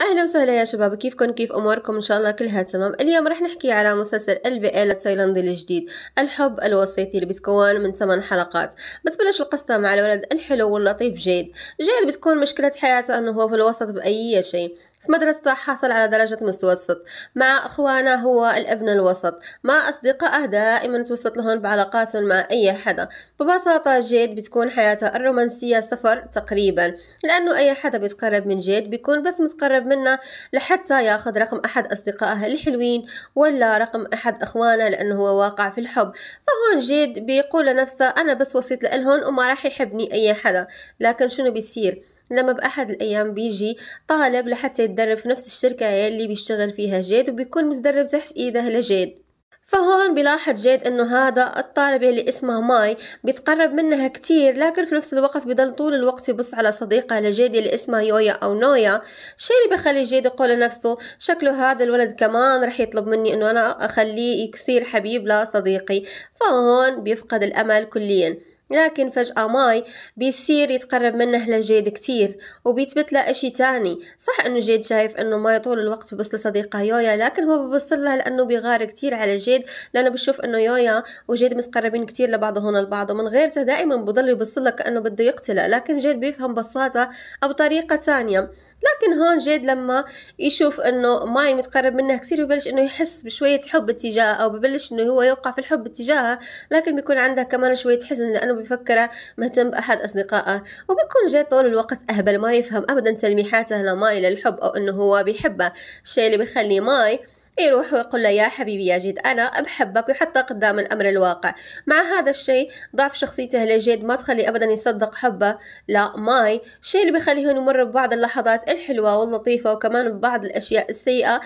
اهلا وسهلا يا شباب كيفكم كيف اموركم ان شاء الله كلها تمام اليوم رح نحكي على مسلسل البي ال التايلاندي الجديد الحب الوسيطي اللي بتكون من 8 حلقات بتبلش القصه مع الولد الحلو واللطيف جيد جيد بتكون مشكله حياته انه هو في الوسط باي شيء في مدرسته حصل على درجة متوسط مع أخوانه هو الابن الوسط مع أصدقائه دائما توسط لهم بعلاقات مع أي حدا ببساطة جيد بتكون حياته الرومانسية صفر تقريبا لأنه أي حدا بيتقرب من جيد بيكون بس متقرب منه لحتى ياخذ رقم أحد أصدقائه الحلوين ولا رقم أحد أخوانه لأنه هو واقع في الحب فهون جيد بيقول لنفسه أنا بس وسيط لهم وما راح يحبني أي حدا لكن شنو بيصير لما بأحد الأيام بيجي طالب لحتى يتدرب في نفس الشركة اللي بيشتغل فيها جيد وبيكون متدرب تحت إيده لجيد فهون بلاحظ جيد انه هذا الطالب اللي اسمه ماي بيتقرب منها كتير لكن في نفس الوقت بضل طول الوقت يبص على صديقه لجيد اللي اسمها يويا او نويا شي اللي بخلي جيد يقول لنفسه شكله هذا الولد كمان رح يطلب مني انه انا اخليه يكسير حبيب لصديقي فهون بيفقد الامل كليا لكن فجأة ماي بيصير يتقرب منه لجيد كتير وبيثبت له اشي تاني صح انه جيد شايف انه ماي طول الوقت ببص لصديقه يويا لكن هو ببصل لها لانه بيغار كتير على جيد لانه بشوف انه يويا وجيد متقربين كتير هنا البعض ومن غيرته دائما بضل يبصل لك كانه بده يقتله لكن جيد بيفهم بساطة او طريقة تانية لكن هون جيد لما يشوف انه ماي متقرب منه كثير ببلش انه يحس بشوية حب اتجاهها او ببلش انه هو يوقع في الحب اتجاهها لكن بيكون عندها كمان شوية حزن لانه بفكرة مهتم بأحد أصدقائه وبكون جاي طول الوقت أهبل ما يفهم أبدا تلميحاته لماي للحب أو أنه هو بيحبه الشيء اللي بيخلي ماي يروح ويقول له يا حبيبي يا جد أنا بحبك ويحط قدام الأمر الواقع مع هذا الشيء ضعف شخصيته لجد ما تخلي أبدا يصدق حبه لا ماي الشيء اللي بيخليه يمر ببعض اللحظات الحلوة واللطيفة وكمان ببعض الأشياء السيئة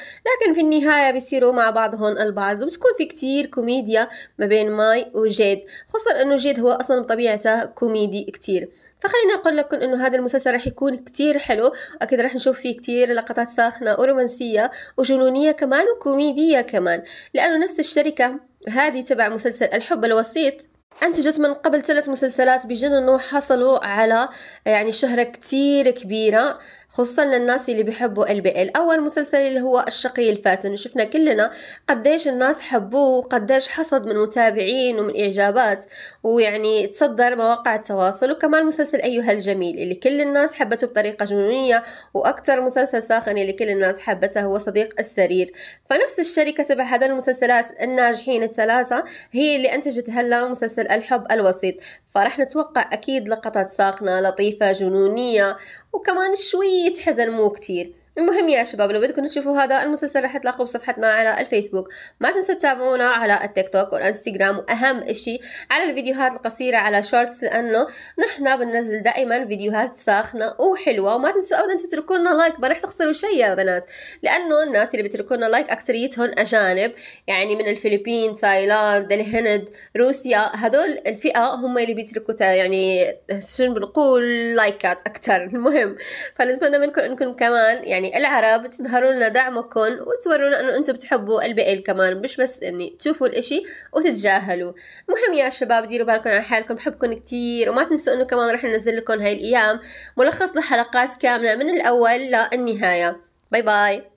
لكن في النهاية بيصيروا مع بعضهم البعض وبتكون في كتير كوميديا ما بين ماي وجيد خصوصا أنه جيد هو أصلا بطبيعته كوميدي كتير فخليني اقول لكم انه هذا المسلسل راح يكون كتير حلو اكيد راح نشوف فيه كتير لقطات ساخنه ورومانسيه وجنونيه كمان وكوميديه كمان لانه نفس الشركه هذه تبع مسلسل الحب الوسيط أنتجت من قبل ثلاث مسلسلات بجنن وحصلوا على يعني شهرة كتير كبيرة خصوصا للناس اللي بيحبوا ال بي ال اول مسلسل اللي هو الشقي الفاتن شفنا كلنا قديش الناس حبوه وقديش حصد من متابعين ومن اعجابات ويعني تصدر مواقع التواصل وكمان مسلسل ايها الجميل اللي كل الناس حبته بطريقه جنونيه واكثر مسلسل ساخن اللي كل الناس حبته هو صديق السرير فنفس الشركه تبع هذول المسلسلات الناجحين الثلاثه هي اللي انتجت هلا مسلسل الحب الوسيط فراح نتوقع اكيد لقطات ساخنه لطيفه جنونيه وكمان شوية حزن مو كتير المهم يا شباب لو بدكم تشوفوا هذا المسلسل رح تلاقوه بصفحتنا على الفيسبوك ما تنسوا تتابعونا على التيك توك والانستغرام واهم اشي على الفيديوهات القصيرة على شورتس لانه نحن بننزل دائما فيديوهات ساخنة وحلوة وما تنسوا ابدا تتركوا لنا لايك ما رح تخسروا شيء يا بنات لانه الناس اللي بتركوا لنا لايك اكثريتهم اجانب يعني من الفلبين تايلاند الهند روسيا هدول الفئة هم اللي بيتركوا يعني شنو بنقول لايكات اكثر المهم فنتمنى منكم انكم كمان يعني يعني العرب تظهروا لنا دعمكم وتورونا انه انتم بتحبوا ال كمان مش بس اني يعني تشوفوا الاشي وتتجاهلوا المهم يا شباب ديروا بالكم على حالكم بحبكم كتير وما تنسوا انه كمان رح ننزل لكم هاي الايام ملخص لحلقات كامله من الاول للنهايه باي باي